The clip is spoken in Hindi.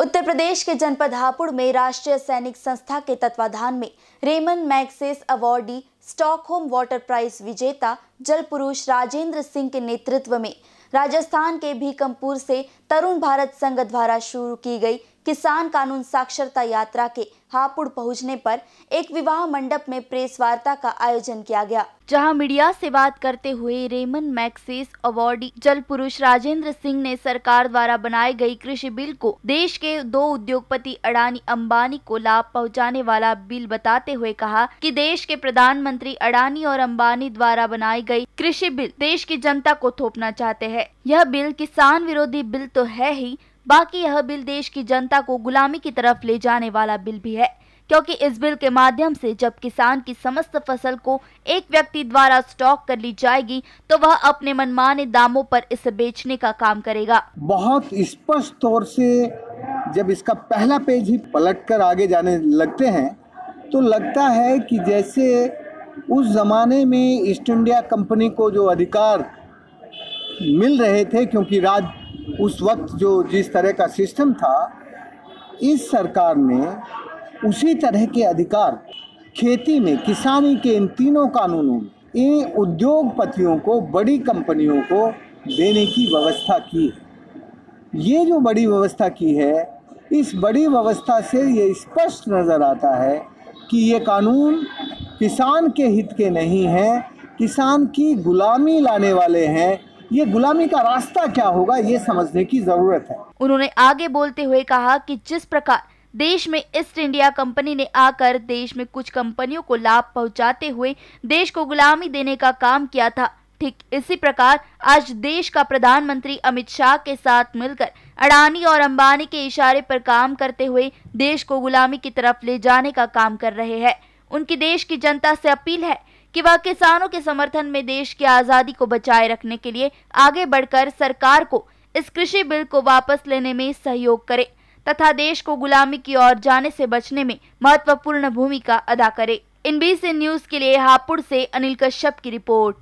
उत्तर प्रदेश के जनपद हापुड़ में राष्ट्रीय सैनिक संस्था के तत्वाधान में Ramon Magsaysay awardee Stockholm water prize विजेता जल पुरुष राजेंद्र सिंह के नेतृत्व में राजस्थान के भीकमपुर से तरुण भारत संघ द्वारा शुरू की गई किसान कानून साक्षरता यात्रा के हापुड़ पहुंचने पर एक विवाह मंडप में प्रेस वार्ता का आयोजन किया गया जहां मीडिया से बात करते हुए रेमन मैक्सिस अवार्डी जल पुरुष राजेंद्र सिंह ने सरकार द्वारा बनाए गई कृषि बिल को देश के दो उद्योगपति अडानी अंबानी को लाभ पहुंचाने वाला बिल बताते हुए कहा कि देश के प्रधानमंत्री अडानी और अंबानी द्वारा बनाई गई कृषि बिल देश की जनता को थोपना चाहते हैं यह बिल किसान विरोधी बिल तो है ही बाकी यह बिल देश की जनता को गुलामी की तरफ ले जाने वाला बिल भी है क्योंकि इस बिल के माध्यम से जब किसान की समस्त फसल को एक व्यक्ति द्वारा स्टॉक कर ली जाएगी तो वह अपने मनमाने दामों पर इसे बेचने का काम करेगा बहुत स्पष्ट तौर से जब इसका पहला पेज ही पलट कर आगे जाने लगते हैं तो लगता है कि जैसे उस ज़माने में ईस्ट इंडिया कंपनी को जो अधिकार मिल रहे थे क्योंकि राज उस वक्त जो जिस तरह का सिस्टम था इस सरकार ने उसी तरह के अधिकार खेती में किसानी के इन तीनों कानूनों में इन उद्योगपतियों को बड़ी कंपनियों को देने की व्यवस्था की है ये जो बड़ी व्यवस्था की है इस बड़ी व्यवस्था से ये स्पष्ट नज़र आता है कि ये कानून किसान के हित के नहीं हैं किसान की गुलामी लाने वाले हैं ये गुलामी का रास्ता क्या होगा ये समझने की जरूरत है उन्होंने आगे बोलते हुए कहा कि जिस प्रकार देश में ईस्ट इंडिया कंपनी ने आकर देश में कुछ कंपनियों को लाभ पहुंचाते हुए देश को गुलामी देने का काम किया था ठीक इसी प्रकार आज देश का प्रधानमंत्री अमित शाह के साथ मिलकर अडानी और अंबानी के इशारे पर काम करते हुए देश को गुलामी की तरफ ले जाने का काम कर रहे हैं उनकी देश की जनता से अपील है कि वह किसानों के समर्थन में देश की आज़ादी को बचाए रखने के लिए आगे बढ़कर सरकार को इस कृषि बिल को वापस लेने में सहयोग करे तथा देश को गुलामी की ओर जाने से बचने में महत्वपूर्ण भूमिका अदा करे इन बीस न्यूज के लिए हापुड़ से अनिल कश्यप की रिपोर्ट